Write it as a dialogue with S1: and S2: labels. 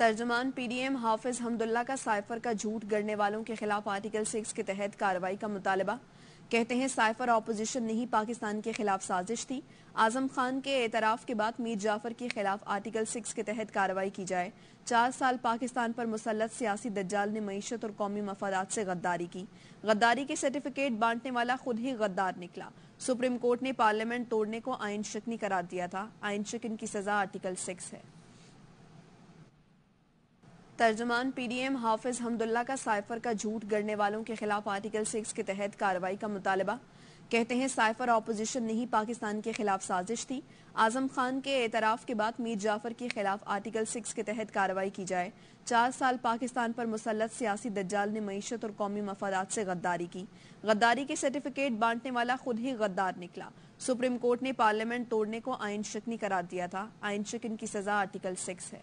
S1: D PDM हाफिज हमदुल्ला का cipher का झूठ गढ़ने वालों के खिलाफ आर्टिकल सिक्स के तहत कार्रवाई का मुतालबा कहते हैं साइफर ऑपोजिशन नहीं पाकिस्तान के खिलाफ साजिश थी आजम खान के एतराफ़ के बाद मीर जाफर के खिलाफ आर्टिकल सिक्स के तहत कार्रवाई की जाए चार साल पाकिस्तान पर मुसलत सियासी दज्जाल ने मीशत और कौमी मफादात से गद्दारी की गद्दारी के सर्टिफिकेट बांटने वाला खुद ही गद्दार निकला सुप्रीम कोर्ट ने पार्लियामेंट तोड़ने को आयन शक्नी करार दिया था आयन शक्न की सजा आर्टिकल सिक्स है तर्जुमान पीडीएम हाफिज हमदुल्ला का साइफर का झूठ गढ़ने वालों के खिलाफ आर्टिकल सिक्स के तहत कार्रवाई का मुतालबा कहते हैं साइफर ऑपोजिशन नहीं पाकिस्तान के खिलाफ साजिश थी आजम खान के एतराफ़ के बाद मीर जाफर के खिलाफ आर्टिकल सिक्स के तहत कार्रवाई की जाए चार साल पाकिस्तान पर मुसलत सियासी दज्जाल ने मीशत और कौमी मफादात से गद्दारी की गद्दारी के सर्टिफिकेट बांटने वाला खुद ही गद्दार निकला सुप्रीम कोर्ट ने पार्लियामेंट तोड़ने को आयन शिकनी करार दिया था आयन शिकन की सजा आर्टिकल सिक्स है